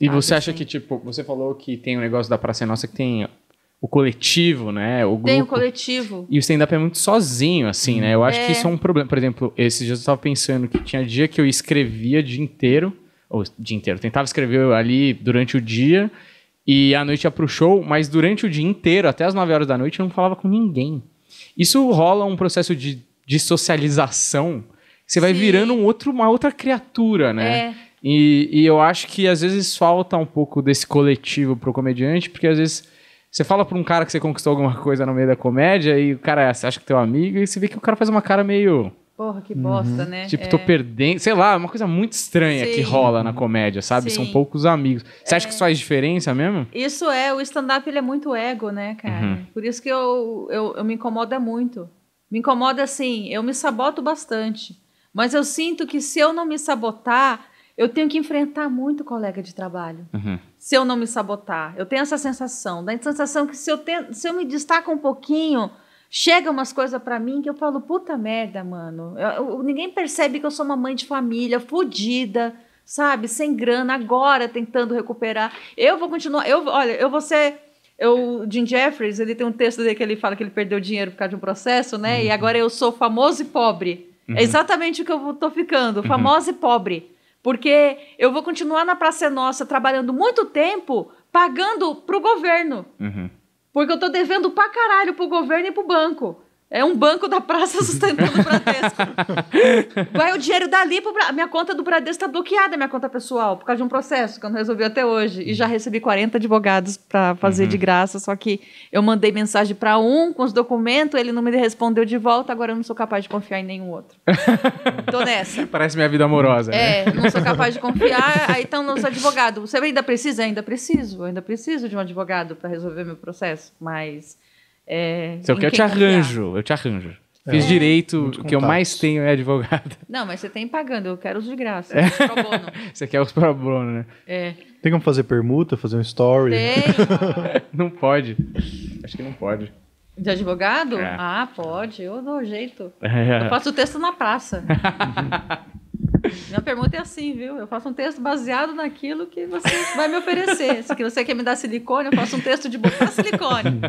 E você acha que, tipo, você falou que tem um negócio da Praça Nossa que tem o coletivo, né? O grupo. Tem o coletivo. E o stand-up é muito sozinho, assim, né? Eu acho é. que isso é um problema. Por exemplo, esses dias eu estava pensando que tinha dia que eu escrevia dia inteiro, ou dia inteiro, tentava escrever ali durante o dia e à noite ia pro show, mas durante o dia inteiro, até as 9 horas da noite, eu não falava com ninguém. Isso rola um processo de, de socialização. Você vai Sim. virando um outro, uma outra criatura, né? É. E, e, eu acho que às vezes falta um pouco desse coletivo pro comediante, porque às vezes você fala pra um cara que você conquistou alguma coisa no meio da comédia e o cara você acha que é teu amigo e você vê que o cara faz uma cara meio. Porra, que bosta, uhum. né? Tipo, é. tô perdendo. Sei lá, uma coisa muito estranha Sim. que rola na comédia, sabe? Sim. São poucos amigos. Você é. acha que é. isso faz diferença mesmo? Isso é, o stand-up ele é muito ego, né, cara? Uhum. Por isso que eu, eu, eu me incomoda muito. Me incomoda assim, eu me saboto bastante. Mas eu sinto que se eu não me sabotar, eu tenho que enfrentar muito colega de trabalho. Uhum. Se eu não me sabotar, eu tenho essa sensação, da sensação que se eu, se eu me destaco um pouquinho, chega umas coisas para mim que eu falo, puta merda, mano. Eu, eu, ninguém percebe que eu sou uma mãe de família, fodida, sabe? Sem grana, agora tentando recuperar. Eu vou continuar, eu, olha, eu vou ser. Eu, o Jim Jeffries, ele tem um texto dele que ele fala que ele perdeu dinheiro por causa de um processo, né? Uhum. E agora eu sou famoso e pobre. É uhum. É exatamente o que eu tô ficando, uhum. famosa e pobre. Porque eu vou continuar na Praça Nossa trabalhando muito tempo pagando pro governo. Uhum. Porque eu tô devendo pra caralho pro governo e pro banco. É um banco da praça sustentando o Bradesco. Vai o dinheiro dali para Bra... minha conta do Bradesco está bloqueada, minha conta pessoal, por causa de um processo que eu não resolvi até hoje e já uhum. recebi 40 advogados para fazer uhum. de graça, só que eu mandei mensagem para um com os documentos, ele não me respondeu de volta, agora eu não sou capaz de confiar em nenhum outro. Tô nessa. Parece minha vida amorosa. Né? É, né? não sou capaz de confiar, aí então não sou advogado. Você ainda precisa? Ainda preciso, ainda preciso de um advogado para resolver meu processo, mas é, Se eu é quero, eu te arranjo, eu te arranjo. É, Fiz direito, o que eu mais tenho é advogado. Não, mas você tem pagando, eu quero os de graça. É. pro bono. você quer os pro bono, né? É. Tem como fazer permuta, fazer um story? Tem. não pode. Acho que não pode. De advogado? É. Ah, pode, eu dou jeito. É. Eu faço o texto na praça. Minha pergunta é assim, viu? Eu faço um texto baseado naquilo que você vai me oferecer. Se você quer me dar silicone, eu faço um texto de botar silicone.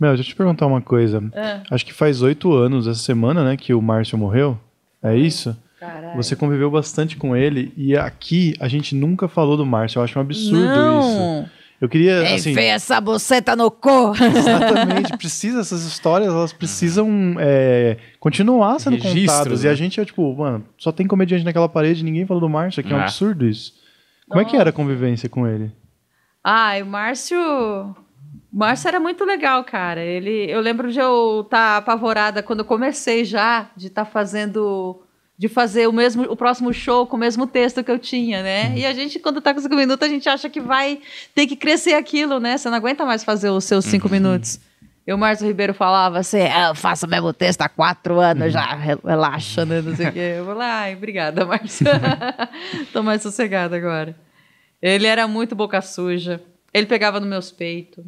Meu, deixa eu te perguntar uma coisa. É. Acho que faz oito anos essa semana, né, que o Márcio morreu. É isso? Caralho. Você conviveu bastante com ele e aqui a gente nunca falou do Márcio. Eu acho um absurdo Não. isso. Eu queria. Quem assim, fez essa boceta no cor? Exatamente. Precisa, essas histórias, elas precisam é, continuar sendo contadas. Né? E a gente é tipo, mano, só tem comediante naquela parede, ninguém falou do Márcio, aqui é um ah. absurdo isso. Como Nossa. é que era a convivência com ele? Ah, o Márcio. Márcio era muito legal, cara. Ele, eu lembro de eu estar tá apavorada quando eu comecei já de estar tá fazendo de fazer o mesmo o próximo show com o mesmo texto que eu tinha, né? Uhum. E a gente quando tá com cinco minutos, a gente acha que vai ter que crescer aquilo, né? Você não aguenta mais fazer os seus cinco uhum. minutos. E o Márcio Ribeiro falava assim: ah, eu faço o mesmo texto há quatro anos uhum. já, relaxa, né? Não sei o quê. Eu falei, ai, obrigada, Márcio. Tô mais sossegada agora. Ele era muito boca suja. Ele pegava no meus peitos.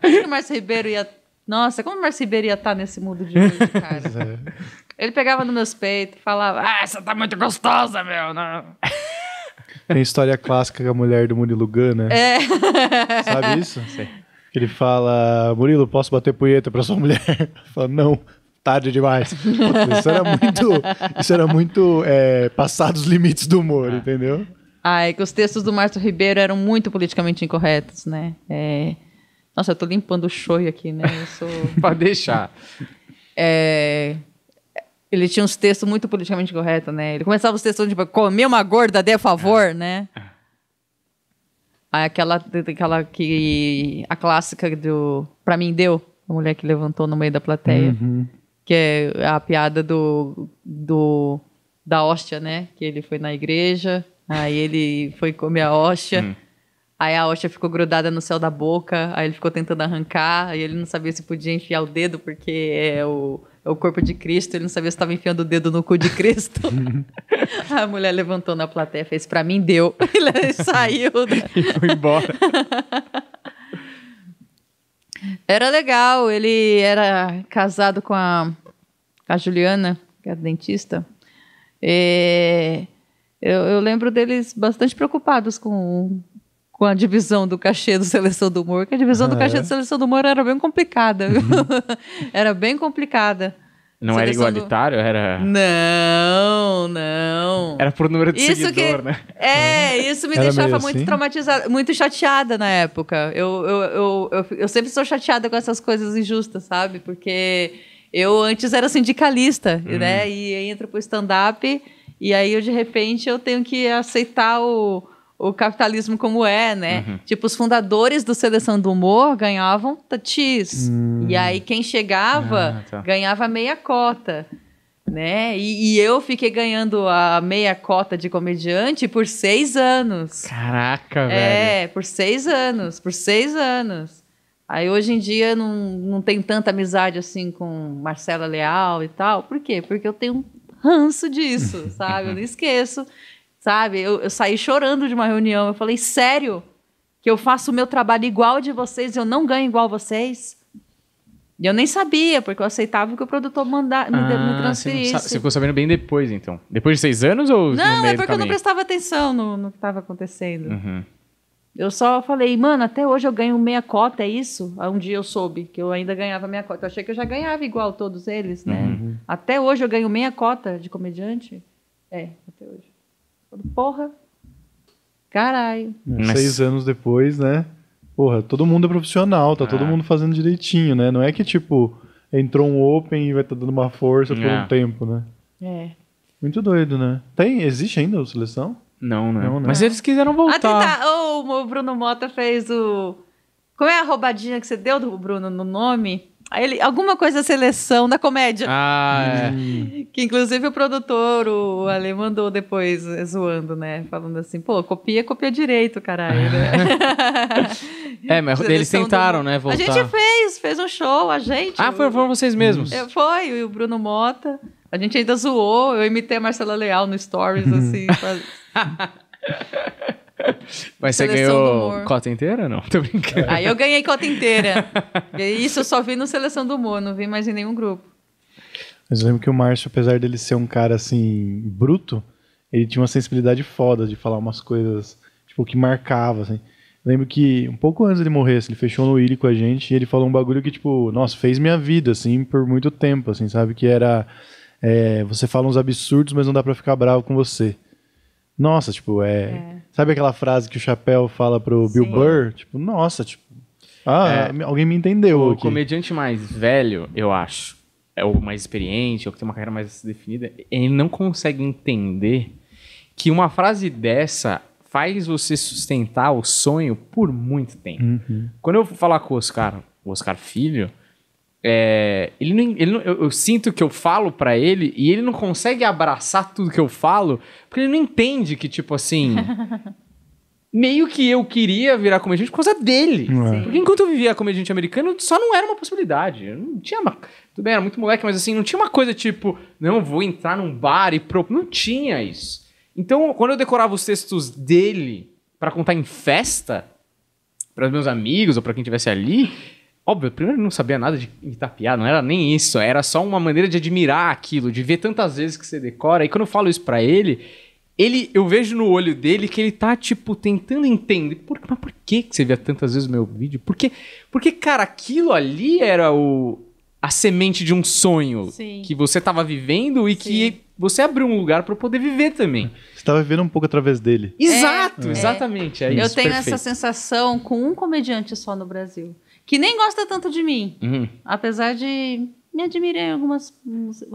Como o Márcio Ribeiro ia. Nossa, como o Márcio Ribeiro ia estar tá nesse mundo de hoje, cara? É. Ele pegava no meus peitos, falava: Ah, você tá muito gostosa, meu. Não. Tem história clássica com a mulher do Murilo Gana. né? É. Sabe isso? Sim. Ele fala: Murilo, posso bater punheta pra sua mulher? Fala: Não tarde demais. isso era muito, isso era muito é, passado os limites do humor, ah. entendeu? Ai, que os textos do Márcio Ribeiro eram muito politicamente incorretos, né? É... Nossa, eu tô limpando o show aqui, né? Eu sou... deixar. É... Ele tinha uns textos muito politicamente corretos, né? Ele começava os textos tipo, comer uma gorda de favor, é. né? Aí aquela, aquela que. A clássica do. Pra mim deu, a mulher que levantou no meio da plateia. Uhum. Que é a piada do. do da hóstia, né? Que ele foi na igreja, Aí ele foi comer a hóstia. Hum. Aí a hóstia ficou grudada no céu da boca, aí ele ficou tentando arrancar, aí ele não sabia se podia enfiar o dedo, porque é o, é o corpo de Cristo, ele não sabia se estava enfiando o dedo no cu de Cristo. a mulher levantou na plateia, fez para mim, deu. Ele saiu. e foi embora. Era legal, ele era casado com a, a Juliana, que era é dentista. É... Eu, eu lembro deles bastante preocupados com, com a divisão do cachê do Seleção do Humor, que a divisão ah, do cachê é? do Seleção do Humor era bem complicada, era bem complicada. Não Seleção era igualitário? Do... Era. Não, não. Era por número de isso seguidor, que... né? É, uhum. isso me era deixava muito assim? traumatizada, muito chateada na época. Eu, eu, eu, eu, eu sempre sou chateada com essas coisas injustas, sabe? Porque eu antes era sindicalista, hum. né? E entra pro stand-up e aí eu, de repente, eu tenho que aceitar o, o capitalismo como é, né? Uhum. Tipo, os fundadores do Seleção do Humor ganhavam tatis. Hum. E aí quem chegava ah, tá. ganhava meia cota. Né? E, e, eu fiquei ganhando a meia cota de comediante por seis anos. Caraca, é, velho. É, por seis anos, por seis anos. Aí hoje em dia não, não tem tanta amizade assim com Marcela Leal e tal. Por quê? Porque eu tenho ranço disso, sabe? Eu não esqueço, sabe? Eu, eu saí chorando de uma reunião. Eu falei, sério? Que eu faço o meu trabalho igual de vocês, eu não ganho igual vocês? E eu nem sabia, porque eu aceitava que o produtor manda, me, ah, me transferisse. Você, você ficou sabendo bem depois, então? Depois de seis anos ou Não, é porque eu não prestava atenção no, no que estava acontecendo. Uhum. Eu só falei, mano, até hoje eu ganho meia cota, é isso? um dia eu soube que eu ainda ganhava meia cota. Eu achei que eu já ganhava igual todos eles, né? Uhum. Uhum. Até hoje eu ganho meia cota de comediante. É, até hoje. Porra. Caralho. Mas... Seis anos depois, né? Porra, todo mundo é profissional, tá ah. todo é. mundo fazendo direitinho, né? Não é que, tipo, entrou um open e vai estar tá dando uma força por um é. tempo, né? É. Muito doido, né? Tem, existe ainda a seleção? Não, né? Não, né? Mas eles quiseram voltar. Ah, tá. Oh, o Bruno Mota fez o... Como é a roubadinha que você deu do Bruno no nome? ele, alguma coisa da seleção da comédia. Ah, é. Hum. Que inclusive o produtor, o Ale, mandou depois eh, zoando, né? Falando assim, pô, copia, copia direito, caralho. Né? é, mas seleção eles tentaram, do... né? Voltar. A gente fez, fez um show, a gente. Ah, foram, foram vocês mesmos? Eu, foi, e o Bruno Mota. A gente ainda zoou, eu imitei a Marcela Leal no Stories, uhum. assim. pra... Mas Seleção você ganhou cota inteira não? Tô brincando. Aí ah, eu ganhei cota inteira. isso eu só vi no Seleção do Humor, não vi mais em nenhum grupo. Mas eu lembro que o Márcio, apesar dele ser um cara assim, bruto, ele tinha uma sensibilidade foda de falar umas coisas, tipo, que marcava, assim. Eu lembro que um pouco antes dele morrer, assim, ele fechou no Willi com a gente e ele falou um bagulho que, tipo, nossa, fez minha vida, assim, por muito tempo, assim, sabe? Que era. É, você fala uns absurdos, mas não dá para ficar bravo com você. Nossa, tipo, é... é. Sabe aquela frase que o Chapéu fala pro Sim. Bill Burr? Tipo, nossa, tipo. Ah, é, alguém me entendeu. O aqui. comediante mais velho, eu acho, é o mais experiente, é ou que tem uma carreira mais definida, ele não consegue entender que uma frase dessa faz você sustentar o sonho por muito tempo. Uhum. Quando eu vou falar com o Oscar, o Oscar Filho, é, ele não, ele não, eu, eu, sinto que eu falo para ele e ele não consegue abraçar tudo que eu falo, porque ele não entende que, tipo assim. meio que eu queria virar comediante por causa dele. É. Porque enquanto eu vivia comediante americano, só não era uma possibilidade. Eu não tinha uma. Tudo bem, era muito moleque, mas assim, não tinha uma coisa tipo, não, vou entrar num bar e. Pro... Não tinha isso. Então, quando eu decorava os textos dele para contar em festa, para meus amigos ou para quem estivesse ali, Óbvio, primeiro não sabia nada de Itapiá, não era nem isso, era só uma maneira de admirar aquilo, de ver tantas vezes que você decora. E quando eu falo isso para ele, ele, eu vejo no olho dele que ele tá, tipo, tentando entender. Por, mas por que, que você via tantas vezes o meu vídeo? Porque, porque, cara, aquilo ali era o, a semente de um sonho Sim. que você tava vivendo e Sim. que você abriu um lugar para poder viver também. É. Você tava vivendo um pouco através dele. Exato, é, exatamente. É. É isso, eu tenho perfeito. essa sensação com um comediante só no Brasil que nem gosta tanto de mim. Uhum. Apesar de me admirei algumas.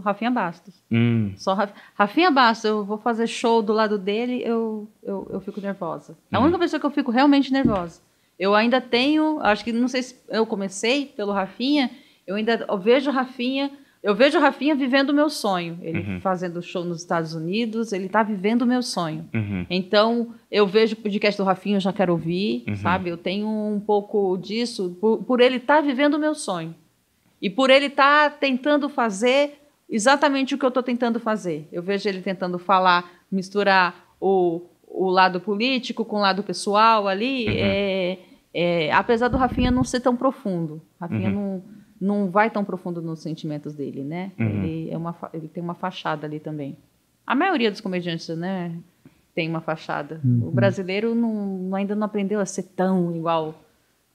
Rafinha Bastos. Hum. Só Raf... Rafinha Bastos, eu vou fazer show do lado dele, eu, eu, eu fico nervosa. É a uhum. única pessoa que eu fico realmente nervosa. Eu ainda tenho, acho que não sei se eu comecei pelo Rafinha, eu ainda eu vejo Rafinha eu vejo o Rafinha vivendo o meu sonho. Ele uhum. fazendo show nos Estados Unidos, ele está vivendo o meu sonho. Uhum. Então, eu vejo o podcast do Rafinha, eu já quero ouvir, uhum. sabe? Eu tenho um pouco disso, por, por ele estar tá vivendo o meu sonho. E por ele estar tá tentando fazer exatamente o que eu estou tentando fazer. Eu vejo ele tentando falar, misturar o, o lado político com o lado pessoal ali. Uhum. É, é, apesar do Rafinha não ser tão profundo. Rafinha uhum. não não vai tão profundo nos sentimentos dele, né? Uhum. Ele, é uma, ele tem uma fachada ali também. A maioria dos comediantes, né, tem uma fachada. Uhum. O brasileiro não, ainda não aprendeu a ser tão igual.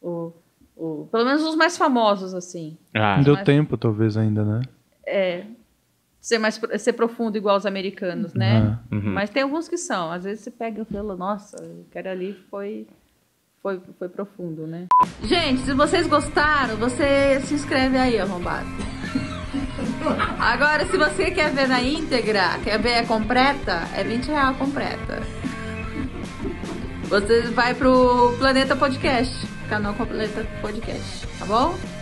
O, o, pelo menos os mais famosos, assim. Ah. Deu mais, tempo, talvez, ainda, né? É. Ser, mais, ser profundo igual os americanos, né? Uhum. Mas tem alguns que são. Às vezes você pega e fala, nossa, o cara ali foi foi, foi profundo, né? Gente, se vocês gostaram, você se inscreve aí, arrombado. Agora, se você quer ver na íntegra, quer ver a completa, é 20 completa. Você vai pro Planeta Podcast, canal Planeta Podcast, tá bom?